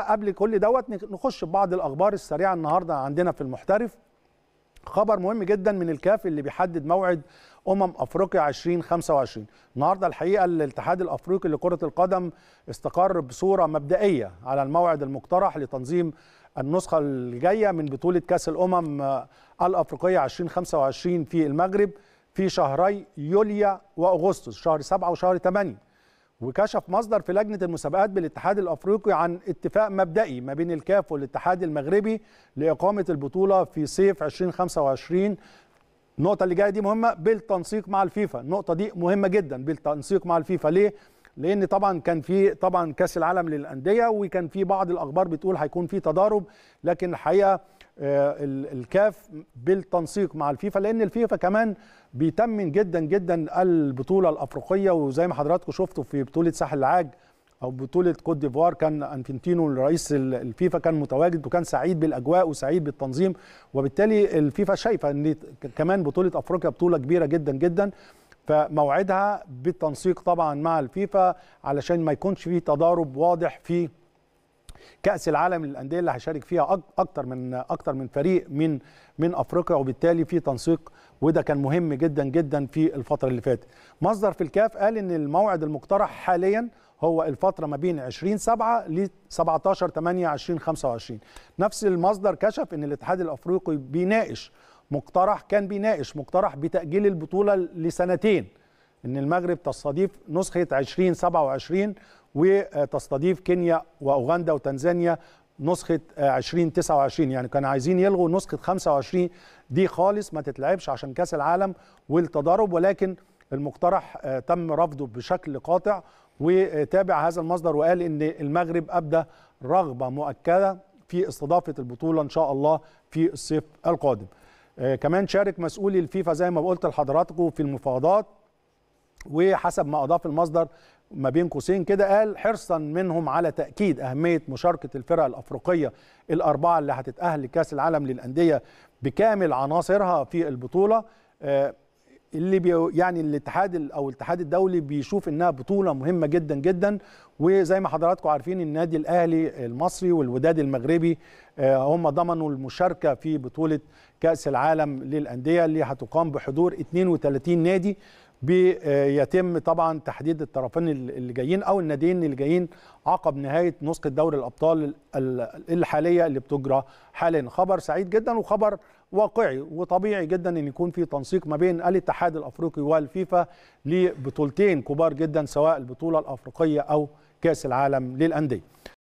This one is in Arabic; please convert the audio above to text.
قبل كل دوت نخش ببعض الاخبار السريعه النهارده عندنا في المحترف خبر مهم جدا من الكاف اللي بيحدد موعد امم افريقيا 2025 النهارده الحقيقه الاتحاد الافريقي لكره القدم استقر بصوره مبدئيه على الموعد المقترح لتنظيم النسخه الجايه من بطوله كاس الامم الافريقيه 2025 في المغرب في شهري يوليو واغسطس شهر 7 وشهر 8 وكشف مصدر في لجنة المسابقات بالاتحاد الأفريقي عن اتفاق مبدئي ما بين الكاف والاتحاد المغربي لإقامة البطولة في صيف 2025 النقطة اللي جاية دي مهمة بالتنسيق مع الفيفا النقطة دي مهمة جدا بالتنسيق مع الفيفا ليه؟ لأن طبعا كان في طبعا كأس العالم للأندية وكان في بعض الأخبار بتقول هيكون في تضارب لكن الحقيقة آه، الكاف بالتنسيق مع الفيفا لان الفيفا كمان بيتمن جدا جدا البطوله الافريقيه وزي ما حضراتكم شفتوا في بطوله ساحل العاج او بطوله كوت ديفوار كان انفنتينو رئيس الفيفا كان متواجد وكان سعيد بالاجواء وسعيد بالتنظيم وبالتالي الفيفا شايفه ان كمان بطوله افريقيا بطوله كبيره جدا جدا فموعدها بالتنسيق طبعا مع الفيفا علشان ما يكونش فيه تضارب واضح في كاس العالم للانديه اللي هيشارك فيها اكتر من اكتر من فريق من من افريقيا وبالتالي في تنسيق وده كان مهم جدا جدا في الفتره اللي فاتت مصدر في الكاف قال ان الموعد المقترح حاليا هو الفتره ما بين 20 7 ل 17 8 20 25 نفس المصدر كشف ان الاتحاد الافريقي بيناقش مقترح كان بيناقش مقترح بتاجيل البطوله لسنتين ان المغرب تستضيف نسخه 20 27 وتستضيف كينيا واوغندا وتنزانيا نسخه 2029 يعني كانوا عايزين يلغوا نسخه 25 دي خالص ما تتلعبش عشان كاس العالم والتضارب ولكن المقترح آه، تم رفضه بشكل قاطع وتابع هذا المصدر وقال ان المغرب ابدى رغبه مؤكده في استضافه البطوله ان شاء الله في الصيف القادم. آه، كمان شارك مسؤولي الفيفا زي ما قلت لحضراتكم في المفاوضات وحسب ما اضاف المصدر ما بين قوسين كده قال حرصا منهم على تاكيد اهميه مشاركه الفرق الافريقيه الاربعه اللي هتتاهل لكاس العالم للانديه بكامل عناصرها في البطوله آه، اللي بي يعني الاتحاد او الاتحاد الدولي بيشوف انها بطوله مهمه جدا جدا وزي ما حضراتكم عارفين النادي الاهلي المصري والوداد المغربي آه، هم ضمنوا المشاركه في بطوله كاس العالم للانديه اللي هتقام بحضور 32 نادي بيتم طبعا تحديد الطرفين اللي جايين او الناديين اللي جايين عقب نهايه نسخه دوري الابطال الحاليه اللي بتجرى حاليا خبر سعيد جدا وخبر واقعي وطبيعي جدا ان يكون في تنسيق ما بين الاتحاد الافريقي والفيفا لبطولتين كبار جدا سواء البطوله الافريقيه او كاس العالم للانديه